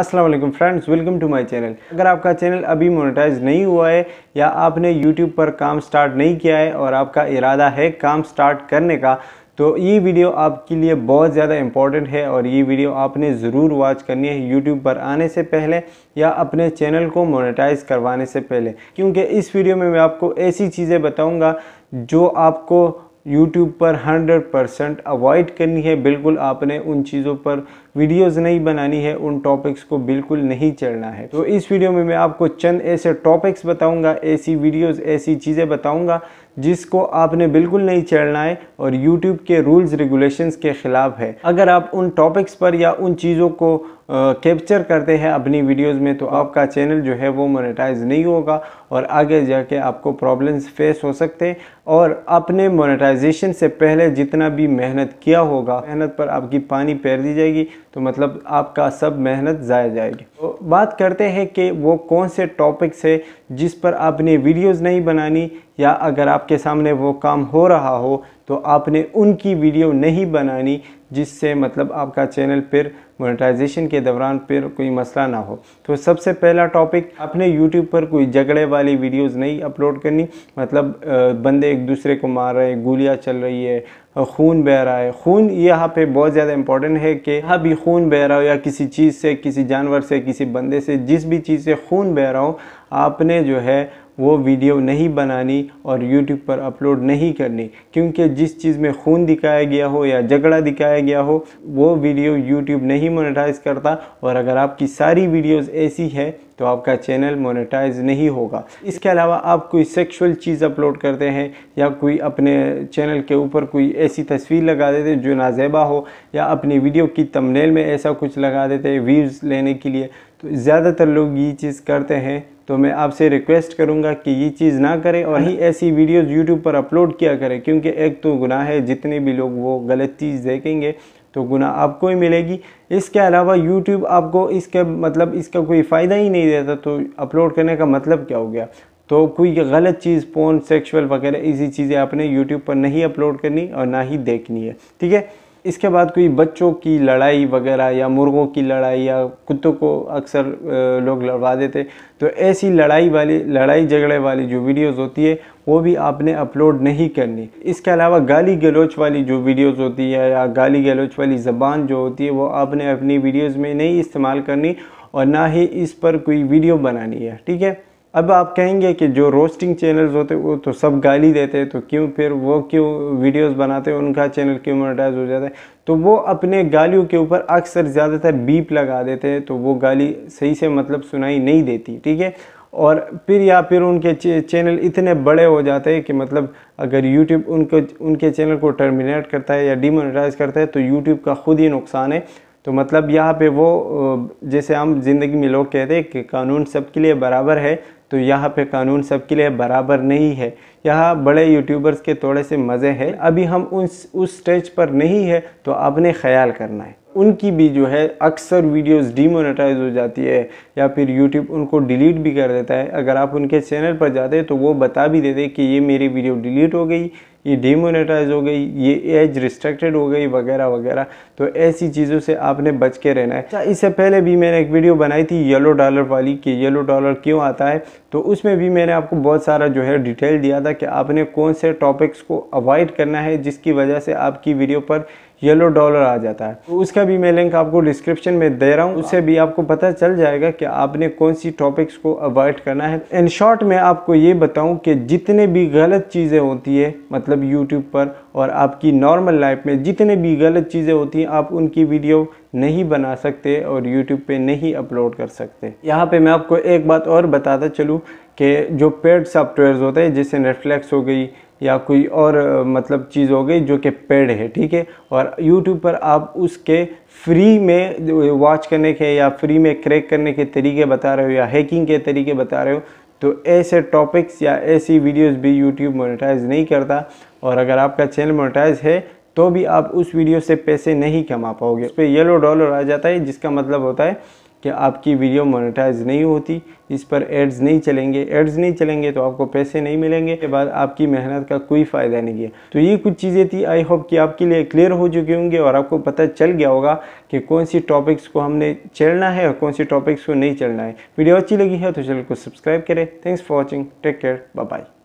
अस्सलाम वालेकुम friends welcome to my channel अगर आपका चैनल अभी मोनेटाइज नहीं हुआ है या आपने YouTube पर काम स्टार्ट नहीं किया है और आपका इरादा है काम स्टार्ट करने का तो ये वीडियो आपके लिए बहुत ज़्यादा इम्पॉर्टेंट है और ये वीडियो आपने ज़रूर वॉच करनी है यूट्यूब पर आने से पहले या अपने चैनल को मोनेटाइज करवाने से पहले क्योंकि इस वीडियो में मैं आपको ऐसी चीज़ें बताऊँगा जो आपको यूट्यूब पर 100 परसेंट अवॉइड करनी है बिल्कुल आपने उन चीज़ों पर वीडियोस नहीं बनानी है उन टॉपिक्स को बिल्कुल नहीं चढ़ना है तो इस वीडियो में मैं आपको चंद ऐसे टॉपिक्स बताऊंगा ऐसी वीडियोस ऐसी चीज़ें बताऊंगा जिसको आपने बिल्कुल नहीं चढ़ना है और यूट्यूब के रूल्स रेगुलेशंस के ख़िलाफ़ है अगर आप उन टॉपिक्स पर या उन चीज़ों को कैप्चर करते हैं अपनी वीडियोस में तो हाँ। आपका चैनल जो है वो मोनेटाइज नहीं होगा और आगे जाके आपको प्रॉब्लम्स फेस हो सकते हैं और अपने मोनेटाइजेशन से पहले जितना भी मेहनत किया होगा मेहनत पर आपकी पानी पैर दी जाएगी तो मतलब आपका सब मेहनत ज़ाया जाएगी तो बात करते हैं कि वो कौन से टॉपिक्स है जिस पर आपने वीडियोस नहीं बनानी या अगर आपके सामने वो काम हो रहा हो तो आपने उनकी वीडियो नहीं बनानी जिससे मतलब आपका चैनल फिर मोनेटाइजेशन के दौरान फिर कोई मसला ना हो तो सबसे पहला टॉपिक अपने यूट्यूब पर कोई झगड़े वाली वीडियोस नहीं अपलोड करनी मतलब बंदे एक दूसरे को मार रहे हैं गोलियाँ चल रही है खून बह रहा है खून यहाँ पे बहुत ज़्यादा इंपॉर्टेंट है कि यहाँ भी खून बह रहा हो या किसी चीज़ से किसी जानवर से किसी बंदे से जिस भी चीज़ से खून बह रहा हो आपने जो है वो वीडियो नहीं बनानी और यूट्यूब पर अपलोड नहीं करनी क्योंकि जिस चीज़ में खून दिखाया गया हो या झगड़ा दिखाया गया हो वो वीडियो यूट्यूब नहीं मोनेटाइज करता और अगर आपकी सारी वीडियोस ऐसी है तो आपका चैनल मोनेटाइज नहीं होगा इसके अलावा आप कोई सेक्सुअल चीज़ अपलोड करते हैं या कोई अपने चैनल के ऊपर कोई ऐसी तस्वीर लगा देते हैं जो नाजेबा हो या अपनी वीडियो की तमनेल में ऐसा कुछ लगा देते हैं व्यूज़ लेने के लिए तो ज़्यादातर लोग ये चीज़ करते हैं तो मैं आपसे रिक्वेस्ट करूंगा कि ये चीज़ ना करें और ही ऐसी वीडियोस यूट्यूब पर अपलोड किया करें क्योंकि एक तो गुनाह है जितने भी लोग वो गलत चीज़ देखेंगे तो गुना आपको ही मिलेगी इसके अलावा यूट्यूब आपको इसके मतलब इसका कोई फ़ायदा ही नहीं देता तो अपलोड करने का मतलब क्या हो गया तो कोई गलत चीज़ पोन सेक्शुअल वगैरह इसी चीज़ें आपने यूट्यूब पर नहीं अपलोड करनी और ना ही देखनी है ठीक है इसके बाद कोई बच्चों की लड़ाई वगैरह या मुर्गों की लड़ाई या कुत्तों को अक्सर लोग लड़वा देते तो ऐसी लड़ाई वाली लड़ाई झगड़े वाली जो वीडियोस होती है वो भी आपने अपलोड नहीं करनी इसके अलावा गाली गलोच वाली जो वीडियोस होती है या गाली गलोच वाली ज़बान जो होती है वो आपने अपनी वीडियोज़ में नहीं इस्तेमाल करनी और ना ही इस पर कोई वीडियो बनानी है ठीक है अब आप कहेंगे कि जो रोस्टिंग चैनल्स होते वो तो सब गाली देते हैं तो क्यों फिर वो क्यों वीडियोस बनाते हैं उनका चैनल क्यों मोनेटाइज हो जाता है तो वो अपने गालियों के ऊपर अक्सर ज़्यादातर बीप लगा देते हैं तो वो गाली सही से मतलब सुनाई नहीं देती ठीक है और फिर या फिर उनके चैनल इतने बड़े हो जाते हैं कि मतलब अगर यूट्यूब उनको उनके चैनल को टर्मिनेट करता है या डीमोनेटाइज करता है तो यूट्यूब का खुद ही नुकसान है तो मतलब यहाँ पे वो जैसे हम ज़िंदगी में लोग कहते हैं कि कानून सबके लिए बराबर है तो यहाँ पे कानून सबके लिए बराबर नहीं है यहाँ बड़े यूट्यूबर्स के थोड़े से मज़े हैं अभी हम उस उस स्टेज पर नहीं है तो आपने ख्याल करना है उनकी भी जो है अक्सर वीडियोस डीमोनेटाइज हो जाती है या फिर यूट्यूब उनको डिलीट भी कर देता है अगर आप उनके चैनल पर जाते तो वो बता भी देते कि ये मेरी वीडियो डिलीट हो गई ये डीमोनेटाइज हो गई ये एज रिस्ट्रिक्टेड हो गई वगैरह वगैरह तो ऐसी चीज़ों से आपने बच के रहना है अच्छा इससे पहले भी मैंने एक वीडियो बनाई थी येलो डॉलर वाली कि येलो डॉलर क्यों आता है तो उसमें भी मैंने आपको बहुत सारा जो है डिटेल दिया था कि आपने कौन से टॉपिक्स को अवॉइड करना है जिसकी वजह से आपकी वीडियो पर येलो डॉलर आ जाता है तो उसका भी मैं लिंक आपको डिस्क्रिप्शन में दे रहा हूँ उससे भी आपको पता चल जाएगा कि आपने कौन सी टॉपिक्स को अवॉइड करना है इन शॉर्ट मैं आपको ये बताऊँ कि जितने भी गलत चीज़ें होती है मतलब यूट्यूब पर और आपकी नॉर्मल लाइफ में जितने भी गलत चीज़ें होती हैं आप उनकी वीडियो नहीं बना सकते और यूट्यूब पर नहीं अपलोड कर सकते यहाँ पर मैं आपको एक बात और बताता चलूँ कि जो पेड सॉफ्टवेयर होते हैं जैसे नेटफ्लिक्स हो गई या कोई और मतलब चीज़ हो गई जो कि पेड है ठीक है और यूट्यूब पर आप उसके फ्री में वॉच करने के या फ्री में क्रैक करने के तरीके बता रहे हो या हैकिंग के तरीके बता रहे हो तो ऐसे टॉपिक्स या ऐसी वीडियोस भी यूट्यूब मोनेटाइज नहीं करता और अगर आपका चैनल मोनेटाइज है तो भी आप उस वीडियो से पैसे नहीं कमा पाओगे उस पर येलो डॉलर आ जाता है जिसका मतलब होता है कि आपकी वीडियो मोनेटाइज नहीं होती इस पर एड्स नहीं चलेंगे एड्स नहीं चलेंगे तो आपको पैसे नहीं मिलेंगे के बाद आपकी मेहनत का कोई फ़ायदा नहीं है तो ये कुछ चीज़ें थी आई होप कि आपके लिए क्लियर हो चुकी होंगी और आपको पता चल गया होगा कि कौन सी टॉपिक्स को हमने चलना है और कौन सी टॉपिक्स को नहीं चलना है वीडियो अच्छी लगी है तो चैनल को सब्सक्राइब करें thanks for watching take care bye